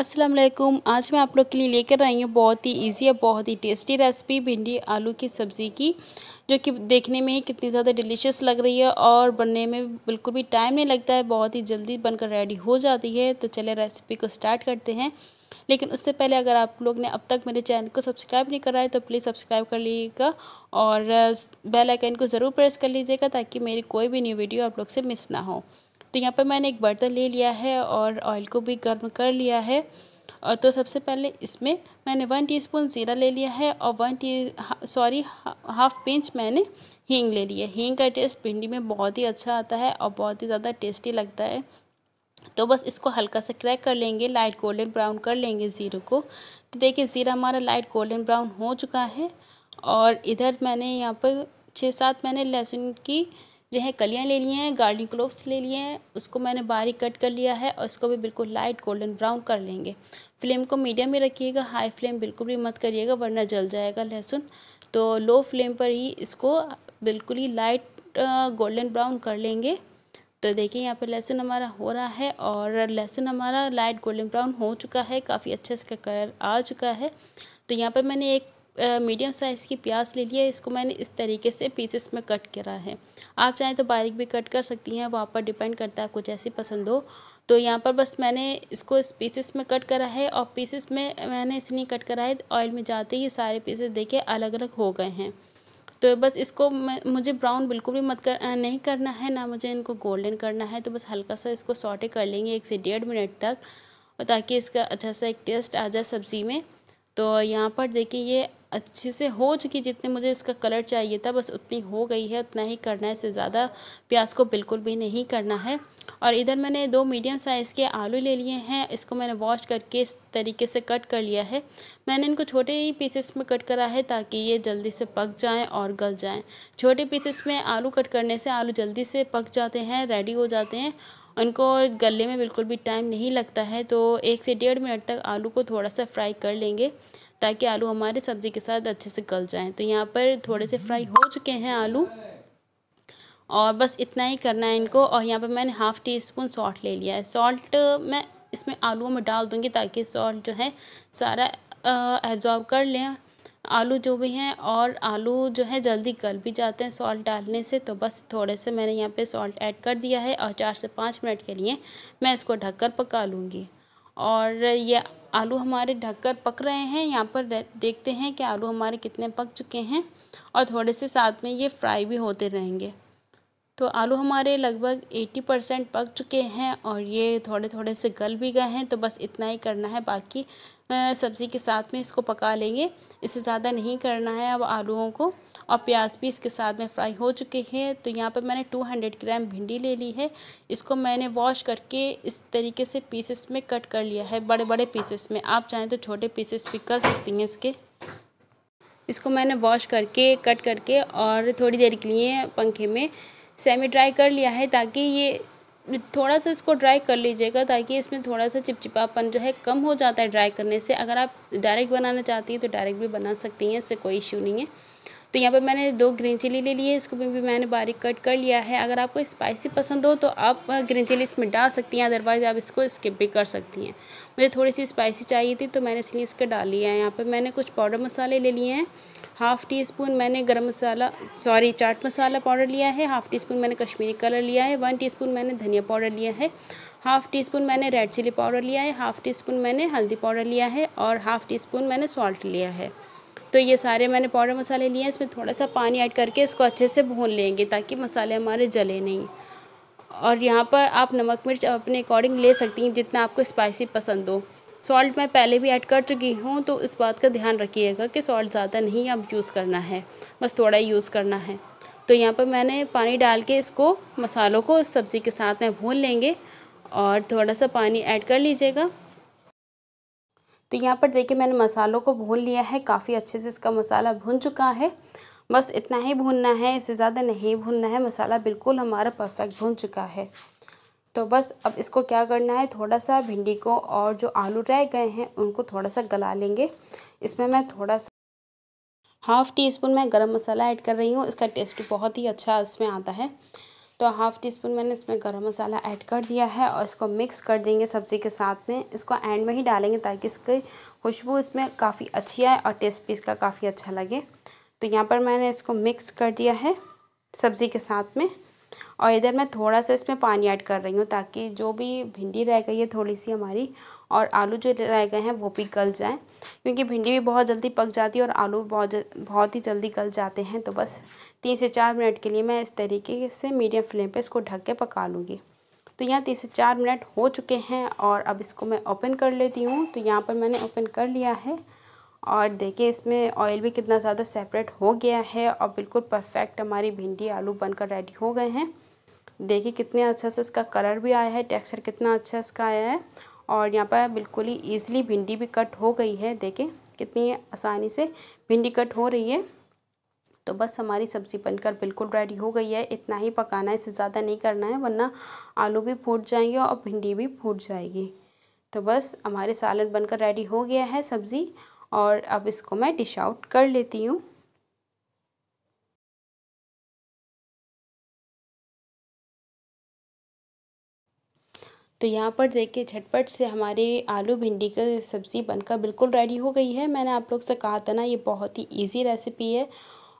असलम आज मैं आप लोग के लिए लेकर आई हूँ बहुत ही इजी और बहुत ही टेस्टी रेसिपी भिंडी आलू की सब्ज़ी की जो कि देखने में ही कितनी ज़्यादा डिलीशियस लग रही है और बनने में बिल्कुल भी टाइम नहीं लगता है बहुत ही जल्दी बनकर रेडी हो जाती है तो चले रेसिपी को स्टार्ट करते हैं लेकिन उससे पहले अगर आप लोग ने अब तक मेरे चैनल को सब्सक्राइब नहीं करा है तो प्लीज़ सब्सक्राइब कर लीजिएगा और बेल आइकन को ज़रूर प्रेस कर लीजिएगा ताकि मेरी कोई भी न्यू वीडियो आप लोग से मिस ना हो तो यहाँ पर मैंने एक बर्तन ले लिया है और ऑयल को भी गर्म कर लिया है और तो सबसे पहले इसमें मैंने वन टीस्पून ज़ीरा ले लिया है और one T sorry half pinch मैंने हींग ले लिया हींग का टेस्ट भिंडी में बहुत ही अच्छा आता है और बहुत ही ज़्यादा टेस्टी लगता है तो बस इसको हल्का सा क्रैक कर लेंगे लाइट गोल्डन ब्राउन कर लेंगे ज़ीरे को तो देखिए ज़ीरा हमारा लाइट गोल्डन ब्राउन हो चुका है और इधर मैंने यहाँ पर छः सात मैंने लहसुन की जो है कलियाँ ले लिए हैं गार्डन क्लोव्स ले लिए हैं उसको मैंने बारीक कट कर लिया है और इसको भी बिल्कुल लाइट गोल्डन ब्राउन कर लेंगे फ्लेम को मीडियम में रखिएगा हाई फ्लेम बिल्कुल भी मत करिएगा वरना जल जाएगा लहसुन तो लो फ्लेम पर ही इसको बिल्कुल ही लाइट गोल्डन ब्राउन कर लेंगे तो देखिए यहाँ पर लहसुन हमारा हो रहा है और लहसुन हमारा लाइट गोल्डन ब्राउन हो चुका है काफ़ी अच्छे इसका कलर आ चुका है तो यहाँ पर मैंने एक मीडियम साइज़ की प्याज ले लिया इसको मैंने इस तरीके से पीसेस में कट करा है आप चाहें तो बारीक भी कट कर सकती हैं वो आप पर डिपेंड करता है आपको जैसी पसंद हो तो यहाँ पर बस मैंने इसको इस पीसेस में कट करा है और पीसेस में मैंने नहीं कट करा है ऑयल में जाते ही सारे पीसेस देखे अलग अलग हो गए हैं तो बस इसको मुझे ब्राउन बिल्कुल भी मत कर नहीं करना है ना मुझे इनको गोल्डन करना है तो बस हल्का सा इसको सॉटे कर लेंगे एक से डेढ़ मिनट तक ताकि इसका अच्छा सा एक टेस्ट आ जाए सब्ज़ी में तो यहाँ पर देखिए ये अच्छे से हो चुकी जितने मुझे इसका कलर चाहिए था बस उतनी हो गई है उतना ही करना है इससे ज़्यादा प्याज को बिल्कुल भी नहीं करना है और इधर मैंने दो मीडियम साइज़ के आलू ले लिए हैं इसको मैंने वॉश करके इस तरीके से कट कर लिया है मैंने इनको छोटे ही पीसेस में कट करा है ताकि ये जल्दी से पक जाएं और गल जाएं छोटे पीसेस में आलू कट करने से आलू जल्दी से पक जाते हैं रेडी हो जाते हैं उनको गलने में बिल्कुल भी टाइम नहीं लगता है तो एक से डेढ़ मिनट तक आलू को थोड़ा सा फ्राई कर लेंगे ताकि आलू हमारे सब्ज़ी के साथ अच्छे से गल जाएँ तो यहाँ पर थोड़े से फ्राई हो चुके हैं आलू और बस इतना ही करना है इनको और यहाँ पर मैंने हाफ़ टी स्पून सॉल्ट ले लिया है सॉल्ट मैं इसमें आलूओं में डाल दूँगी ताकि सॉल्ट जो है सारा एब्जॉर्ब कर लें आलू जो भी हैं और आलू जो है जल्दी गल भी जाते हैं सॉल्ट डालने से तो बस थोड़े से मैंने यहाँ पे सॉल्ट ऐड कर दिया है और चार से पाँच मिनट के लिए मैं इसको ढककर पका लूँगी और ये आलू हमारे ढककर पक रहे हैं यहाँ पर देखते हैं कि आलू हमारे कितने पक चुके हैं और थोड़े से साथ में ये फ्राई भी होते रहेंगे तो आलू हमारे लगभग 80 परसेंट पक चुके हैं और ये थोड़े थोड़े से गल भी गए हैं तो बस इतना ही करना है बाकी सब्ज़ी के साथ में इसको पका लेंगे इससे ज़्यादा नहीं करना है अब आलूओं को और प्याज भी इसके साथ में फ्राई हो चुके हैं तो यहाँ पर मैंने 200 ग्राम भिंडी ले ली है इसको मैंने वॉश करके इस तरीके से पीसेस में कट कर लिया है बड़े बड़े पीसेस में आप चाहें तो छोटे पीसेस भी कर सकती हैं इसके इसको मैंने वॉश करके कट करके और थोड़ी देर के लिए पंखे में सेमी ड्राई कर लिया है ताकि ये थोड़ा सा इसको ड्राई कर लीजिएगा ताकि इसमें थोड़ा सा चिपचिपापन जो है कम हो जाता है ड्राई करने से अगर आप डायरेक्ट बनाना चाहती हैं तो डायरेक्ट भी बना सकती हैं इससे कोई इश्यू नहीं है तो यहाँ पर मैंने दो ग्रीन चिली ले ली है इसको भी मैंने बारीक कट कर लिया है अगर आपको स्पाइसी पसंद हो तो आप ग्रीन चिली इसमें डाल सकती हैं अदरवाइज़ आप इसको स्किप भी कर सकती हैं मुझे थोड़ी सी स्पाइसी चाहिए थी तो मैंने इसलिए इसका डाल लिया है यहाँ पर मैंने कुछ पाउडर मसाले ले लिए हैं हाफ़ टी स्पून मैंने गर्म मसाला सॉरी चाट मसाला पाउडर लिया है हाफ़ टी स्पून मैंने कश्मीरी कलर लिया है वन टी स्पून मैंने धनिया पाउडर लिया है हाफ़ टी स्पून मैंने रेड चिली पाउडर लिया है हाफ़ टी स्पून मैंने हल्दी पाउडर लिया है और हाफ़ टी स्पून मैंने सॉल्ट लिया है तो ये सारे मैंने पाउडर मसाले लिए हैं इसमें थोड़ा सा पानी ऐड करके इसको अच्छे से भून लेंगे ताकि मसाले हमारे जले नहीं और यहाँ पर आप नमक मिर्च अपने अकॉर्डिंग ले सकती हैं जितना आपको स्पाइसी पसंद हो सॉल्ट मैं पहले भी ऐड कर चुकी हूँ तो इस बात का ध्यान रखिएगा कि सॉल्ट ज़्यादा नहीं अब यूज़ करना है बस थोड़ा ही यूज़ करना है तो यहाँ पर मैंने पानी डाल के इसको मसालों को सब्ज़ी के साथ में भून लेंगे और थोड़ा सा पानी ऐड कर लीजिएगा तो यहाँ पर देखिए मैंने मसालों को भून लिया है काफ़ी अच्छे से इसका मसाला भून चुका है बस इतना ही भूनना है इससे ज़्यादा नहीं भूनना है मसाला बिल्कुल हमारा परफेक्ट भून चुका है तो बस अब इसको क्या करना है थोड़ा सा भिंडी को और जो आलू रह गए हैं उनको थोड़ा सा गला लेंगे इसमें मैं थोड़ा सा हाफ़ टी स्पून मैं गरम मसाला ऐड कर रही हूँ इसका टेस्ट बहुत ही अच्छा इसमें आता है तो हाफ़ टी स्पून मैंने इसमें गरम मसाला ऐड कर दिया है और इसको मिक्स कर देंगे सब्ज़ी के साथ में इसको एंड में ही डालेंगे ताकि इसकी खुशबू इसमें काफ़ी अच्छी आए और टेस्ट भी इसका काफ़ी अच्छा लगे तो यहाँ पर मैंने इसको मिक्स कर दिया है सब्ज़ी के साथ में और इधर मैं थोड़ा सा इसमें पानी ऐड कर रही हूँ ताकि जो भी भिंडी रह गई है थोड़ी सी हमारी और आलू जो रह गए हैं वो भी गल जाएँ क्योंकि भिंडी भी बहुत जल्दी पक जाती है और आलू बहुत बहुत ही जल्दी गल जाते हैं तो बस तीन से चार मिनट के लिए मैं इस तरीके से मीडियम फ्लेम पर इसको ढक के पका लूँगी तो यहाँ तीन से चार मिनट हो चुके हैं और अब इसको मैं ओपन कर लेती हूँ तो यहाँ पर मैंने ओपन कर लिया है और देखिए इसमें ऑयल भी कितना ज़्यादा सेपरेट हो गया है और बिल्कुल परफेक्ट हमारी भिंडी आलू बनकर रेडी हो गए हैं देखिए कितने अच्छा से इसका कलर भी आया है टेक्सचर कितना अच्छा इसका आया है और यहाँ पर बिल्कुल ही ईजिली भिंडी भी कट हो गई है देखिए कितनी आसानी से भिंडी कट हो रही है तो बस हमारी सब्ज़ी बनकर बिल्कुल रेडी हो गई है इतना ही पकाना है इसे ज़्यादा नहीं करना है वरना आलू भी फूट जाएंगे और भिंडी भी फूट जाएगी तो बस हमारे सालन बनकर रेडी हो गया है सब्ज़ी और अब इसको मैं डिश आउट कर लेती हूँ तो यहाँ पर देखिए झटपट से हमारे आलू भिंडी की सब्ज़ी बनकर बिल्कुल रेडी हो गई है मैंने आप लोग से कहा था ना ये बहुत ही इजी रेसिपी है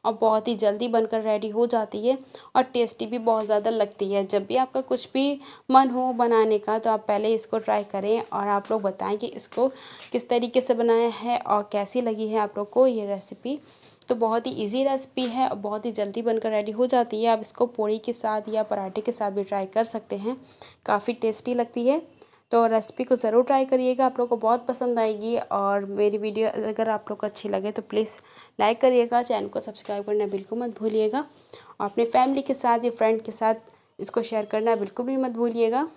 और बहुत ही जल्दी बनकर रेडी हो जाती है और टेस्टी भी बहुत ज़्यादा लगती है जब भी आपका कुछ भी मन हो बनाने का तो आप पहले इसको ट्राई करें और आप लोग बताएं कि इसको किस तरीके से बनाया है और कैसी लगी है आप लोग को ये रेसिपी तो बहुत ही इजी रेसिपी है और बहुत ही जल्दी बनकर रेडी हो जाती है आप इसको पूड़ी के साथ या पराठे के साथ भी ट्राई कर सकते हैं काफ़ी टेस्टी लगती है तो रेसिपी को ज़रूर ट्राई करिएगा आप लोग को बहुत पसंद आएगी और मेरी वीडियो अगर आप लोग को अच्छी लगे तो प्लीज़ लाइक करिएगा चैनल को सब्सक्राइब करना बिल्कुल मत भूलिएगा और अपने फैमिली के साथ या फ्रेंड के साथ इसको शेयर करना बिल्कुल भी मत भूलिएगा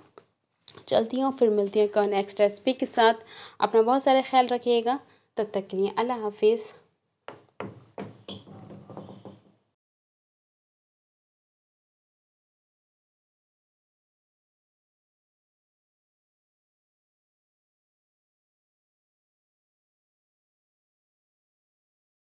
चलती हूँ फिर मिलती हूँ नेक्स्ट रेसिपी के साथ अपना बहुत सारा ख्याल रखिएगा तब तक के लिए अल्लाह हाफिज़